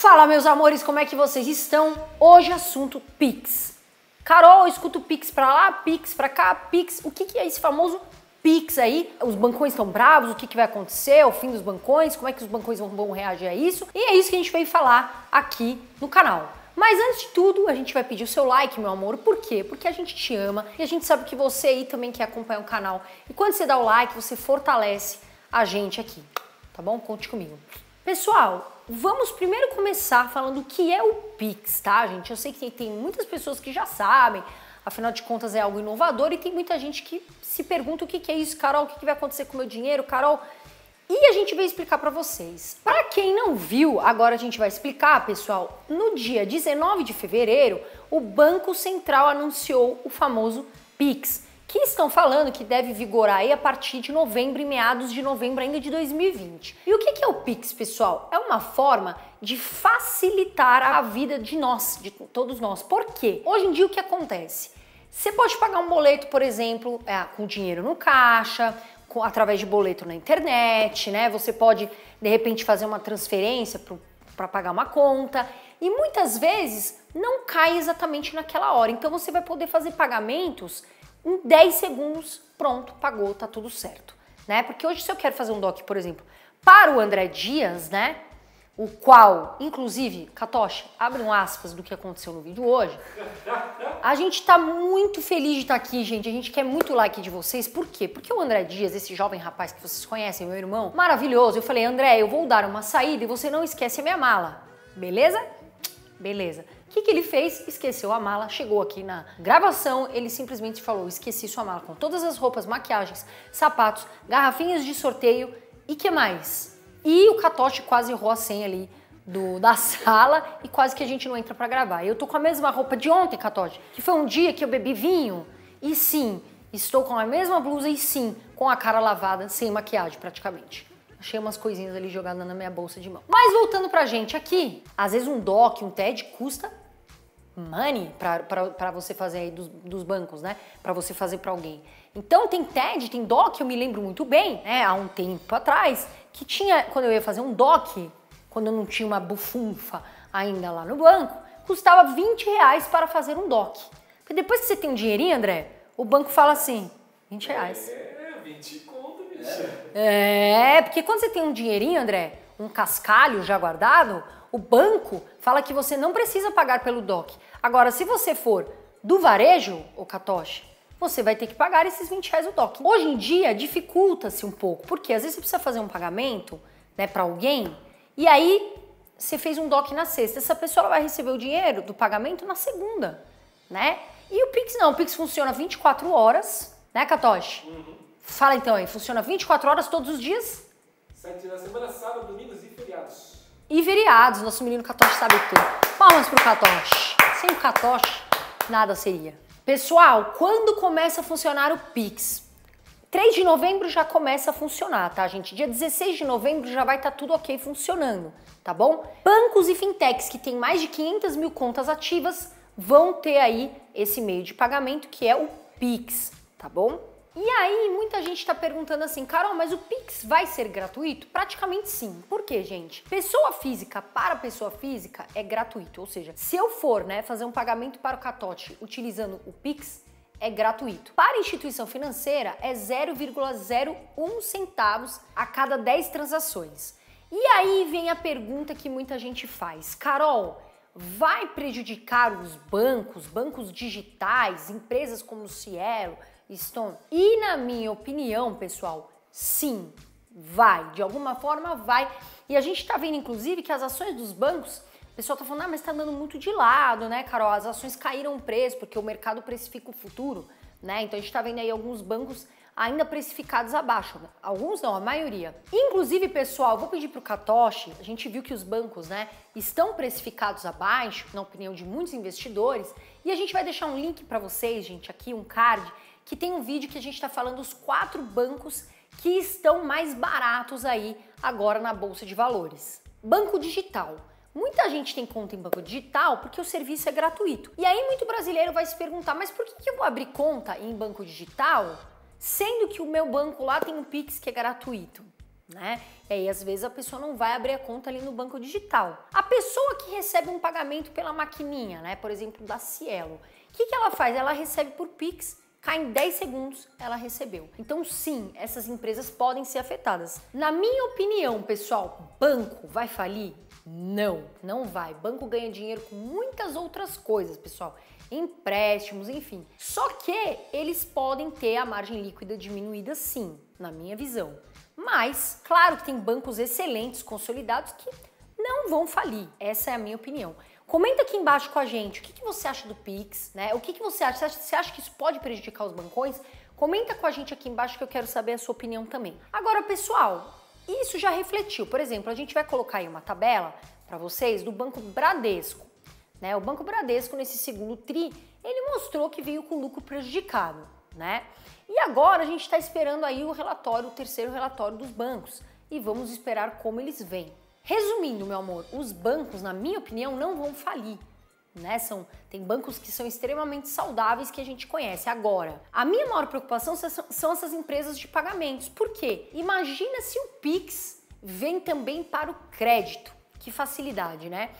Fala, meus amores, como é que vocês estão? Hoje assunto Pix. Carol, eu escuto Pix pra lá, Pix pra cá, Pix. O que, que é esse famoso Pix aí? Os bancões estão bravos? O que, que vai acontecer? O fim dos bancões? Como é que os bancões vão, vão reagir a isso? E é isso que a gente veio falar aqui no canal. Mas antes de tudo, a gente vai pedir o seu like, meu amor. Por quê? Porque a gente te ama e a gente sabe que você aí também quer acompanhar o canal. E quando você dá o like, você fortalece a gente aqui, tá bom? Conte comigo. Pessoal, vamos primeiro começar falando o que é o Pix, tá, gente? Eu sei que tem muitas pessoas que já sabem, afinal de contas é algo inovador e tem muita gente que se pergunta o que é isso, Carol, o que vai acontecer com o meu dinheiro, Carol. E a gente vai explicar para vocês. Para quem não viu, agora a gente vai explicar, pessoal. No dia 19 de fevereiro, o Banco Central anunciou o famoso Pix que estão falando que deve vigorar aí a partir de novembro e meados de novembro ainda de 2020. E o que é o Pix, pessoal? É uma forma de facilitar a vida de nós, de todos nós. Por quê? Hoje em dia o que acontece? Você pode pagar um boleto, por exemplo, é, com dinheiro no caixa, com, através de boleto na internet, né? Você pode, de repente, fazer uma transferência para pagar uma conta. E muitas vezes não cai exatamente naquela hora. Então você vai poder fazer pagamentos em 10 segundos, pronto, pagou, tá tudo certo, né? Porque hoje se eu quero fazer um doc, por exemplo, para o André Dias, né? O qual, inclusive, Katoshi, abre um aspas do que aconteceu no vídeo hoje. A gente tá muito feliz de estar tá aqui, gente. A gente quer muito like de vocês. Por quê? Porque o André Dias, esse jovem rapaz que vocês conhecem, meu irmão, maravilhoso. Eu falei, André, eu vou dar uma saída e você não esquece a minha mala. Beleza? Beleza. O que, que ele fez? Esqueceu a mala, chegou aqui na gravação, ele simplesmente falou: esqueci sua mala com todas as roupas, maquiagens, sapatos, garrafinhas de sorteio e que mais? E o Catote quase errou a senha ali do, da sala e quase que a gente não entra para gravar. Eu tô com a mesma roupa de ontem, Catote, que foi um dia que eu bebi vinho. E sim, estou com a mesma blusa e sim, com a cara lavada, sem maquiagem praticamente. Achei umas coisinhas ali jogadas na minha bolsa de mão. Mas voltando pra gente aqui, às vezes um doc, um TED custa money para você fazer aí dos, dos bancos, né? Para você fazer para alguém. Então tem TED, tem DOC, eu me lembro muito bem, né? Há um tempo atrás, que tinha, quando eu ia fazer um DOC, quando eu não tinha uma bufunfa ainda lá no banco, custava 20 reais para fazer um DOC. Porque depois que você tem um dinheirinho, André, o banco fala assim, 20 reais. É, 20 conto, bicho. É, porque quando você tem um dinheirinho, André, um cascalho já guardado, o banco fala que você não precisa pagar pelo DOC. Agora, se você for do varejo, o Katoshi, você vai ter que pagar esses 20 reais o DOC. Hoje em dia dificulta-se um pouco, porque às vezes você precisa fazer um pagamento né, para alguém e aí você fez um DOC na sexta. Essa pessoa vai receber o dinheiro do pagamento na segunda, né? E o Pix não, o Pix funciona 24 horas, né, Katoshi? Uhum. Fala então aí, funciona 24 horas todos os dias? Sete da semana, sábado, domingos e feriados. E vereados, nosso menino Catoche sabe tudo. Palmas pro Catoche. Sem o Catoche, nada seria. Pessoal, quando começa a funcionar o Pix? 3 de novembro já começa a funcionar, tá, gente? Dia 16 de novembro já vai estar tá tudo ok funcionando, tá bom? Bancos e fintechs que têm mais de 500 mil contas ativas vão ter aí esse meio de pagamento que é o Pix, tá bom? E aí, muita gente está perguntando assim, Carol, mas o Pix vai ser gratuito? Praticamente sim. Por quê, gente? Pessoa física para pessoa física é gratuito. Ou seja, se eu for né, fazer um pagamento para o Catote utilizando o Pix, é gratuito. Para instituição financeira, é 0,01 centavos a cada 10 transações. E aí vem a pergunta que muita gente faz: Carol, vai prejudicar os bancos, bancos digitais, empresas como Cielo, Stone? E na minha opinião, pessoal, sim, vai. De alguma forma vai. E a gente está vendo, inclusive, que as ações dos bancos o pessoal está falando, ah, mas está andando muito de lado, né, Carol? As ações caíram preço, porque o mercado precifica o futuro, né? Então a gente está vendo aí alguns bancos ainda precificados abaixo. Alguns não, a maioria. Inclusive, pessoal, vou pedir para o Katoshi, a gente viu que os bancos né, estão precificados abaixo, na opinião de muitos investidores, e a gente vai deixar um link para vocês, gente, aqui, um card, que tem um vídeo que a gente está falando dos quatro bancos que estão mais baratos aí agora na Bolsa de Valores. Banco digital. Muita gente tem conta em banco digital porque o serviço é gratuito. E aí muito brasileiro vai se perguntar, mas por que eu vou abrir conta em banco digital sendo que o meu banco lá tem um Pix que é gratuito. Né? E aí, às vezes, a pessoa não vai abrir a conta ali no banco digital. A pessoa que recebe um pagamento pela maquininha, né? Por exemplo, da Cielo, o que, que ela faz? Ela recebe por Pix, cai em 10 segundos, ela recebeu. Então, sim, essas empresas podem ser afetadas. Na minha opinião, pessoal, banco vai falir? Não, não vai. Banco ganha dinheiro com muitas outras coisas, pessoal empréstimos, enfim. Só que eles podem ter a margem líquida diminuída sim, na minha visão. Mas, claro que tem bancos excelentes, consolidados, que não vão falir. Essa é a minha opinião. Comenta aqui embaixo com a gente o que, que você acha do Pix, né? O que, que você acha? Você, acha? você acha que isso pode prejudicar os bancões? Comenta com a gente aqui embaixo que eu quero saber a sua opinião também. Agora, pessoal, isso já refletiu. Por exemplo, a gente vai colocar aí uma tabela para vocês do Banco Bradesco. Né? O Banco Bradesco, nesse segundo TRI, ele mostrou que veio com lucro prejudicado. Né? E agora a gente está esperando aí o relatório, o terceiro relatório dos bancos. E vamos esperar como eles vêm. Resumindo, meu amor, os bancos, na minha opinião, não vão falir. Né? São, tem bancos que são extremamente saudáveis que a gente conhece. Agora, a minha maior preocupação são, são essas empresas de pagamentos. Por quê? Imagina se o Pix vem também para o crédito. Que facilidade, né?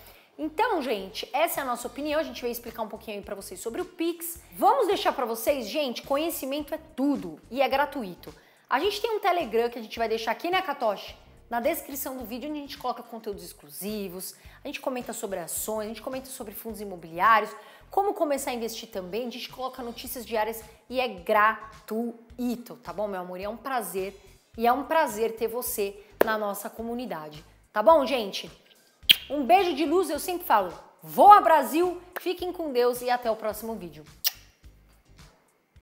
Então, gente, essa é a nossa opinião. A gente vai explicar um pouquinho aí para vocês sobre o Pix. Vamos deixar para vocês, gente, conhecimento é tudo e é gratuito. A gente tem um Telegram que a gente vai deixar aqui, né, Katoshi? Na descrição do vídeo, onde a gente coloca conteúdos exclusivos, a gente comenta sobre ações, a gente comenta sobre fundos imobiliários, como começar a investir também, a gente coloca notícias diárias e é gratuito, tá bom, meu amor? E é um prazer, e é um prazer ter você na nossa comunidade. Tá bom, gente? Um beijo de luz, eu sempre falo. Voa Brasil, fiquem com Deus e até o próximo vídeo.